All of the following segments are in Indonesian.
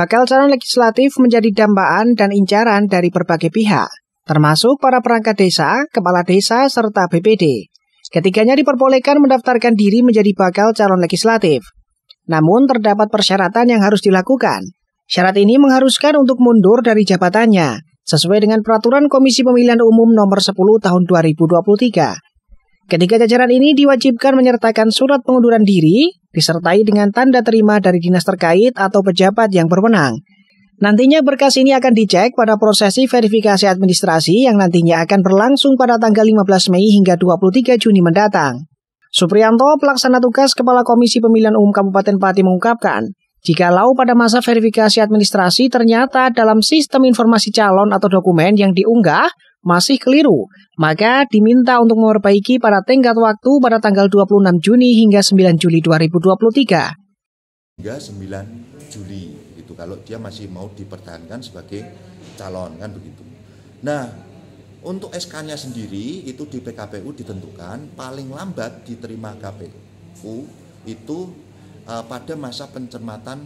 Bakal calon legislatif menjadi dambaan dan incaran dari berbagai pihak, termasuk para perangkat desa, kepala desa, serta BPD. Ketiganya diperbolehkan mendaftarkan diri menjadi bakal calon legislatif. Namun terdapat persyaratan yang harus dilakukan. Syarat ini mengharuskan untuk mundur dari jabatannya, sesuai dengan peraturan Komisi Pemilihan Umum nomor 10 tahun 2023 Ketiga jajaran ini diwajibkan menyertakan surat pengunduran diri, disertai dengan tanda terima dari dinas terkait atau pejabat yang berwenang. Nantinya berkas ini akan dicek pada prosesi verifikasi administrasi yang nantinya akan berlangsung pada tanggal 15 Mei hingga 23 Juni mendatang. Suprianto, pelaksana tugas Kepala Komisi Pemilihan Umum Kabupaten Pati mengungkapkan, Jikalau pada masa verifikasi administrasi ternyata dalam sistem informasi calon atau dokumen yang diunggah masih keliru, maka diminta untuk memperbaiki pada tenggat waktu pada tanggal 26 Juni hingga 9 Juli 2023. Hingga 9 Juli itu kalau dia masih mau dipertahankan sebagai calon kan begitu. Nah, untuk SK-nya sendiri itu di PKPU ditentukan paling lambat diterima KPU itu uh, pada masa pencermatan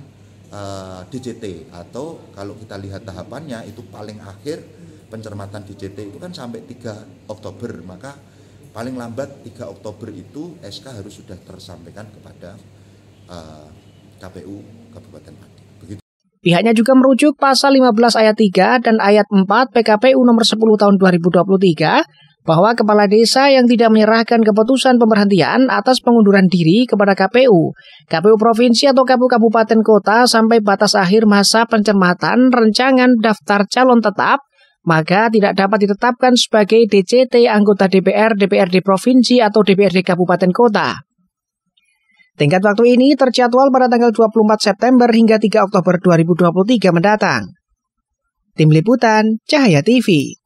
uh, eh, DJT atau kalau kita lihat tahapannya itu paling akhir pencermatan di CT itu kan sampai 3 Oktober maka paling lambat 3 Oktober itu SK harus sudah tersampaikan kepada uh, eh, KPU Kabupaten Pati. Begitu. Pihaknya juga merujuk pasal 15 ayat 3 dan ayat 4 PKPU nomor 10 tahun 2023 bahwa kepala desa yang tidak menyerahkan keputusan pemberhentian atas pengunduran diri kepada KPU, KPU provinsi atau KPU kabupaten kota sampai batas akhir masa pencermatan rencangan daftar calon tetap maka tidak dapat ditetapkan sebagai DCT anggota DPR, DPRD provinsi, atau DPRD kabupaten kota. Tingkat waktu ini terjadwal pada tanggal 24 September hingga 3 Oktober 2023 mendatang. Tim Liputan, Cahaya TV.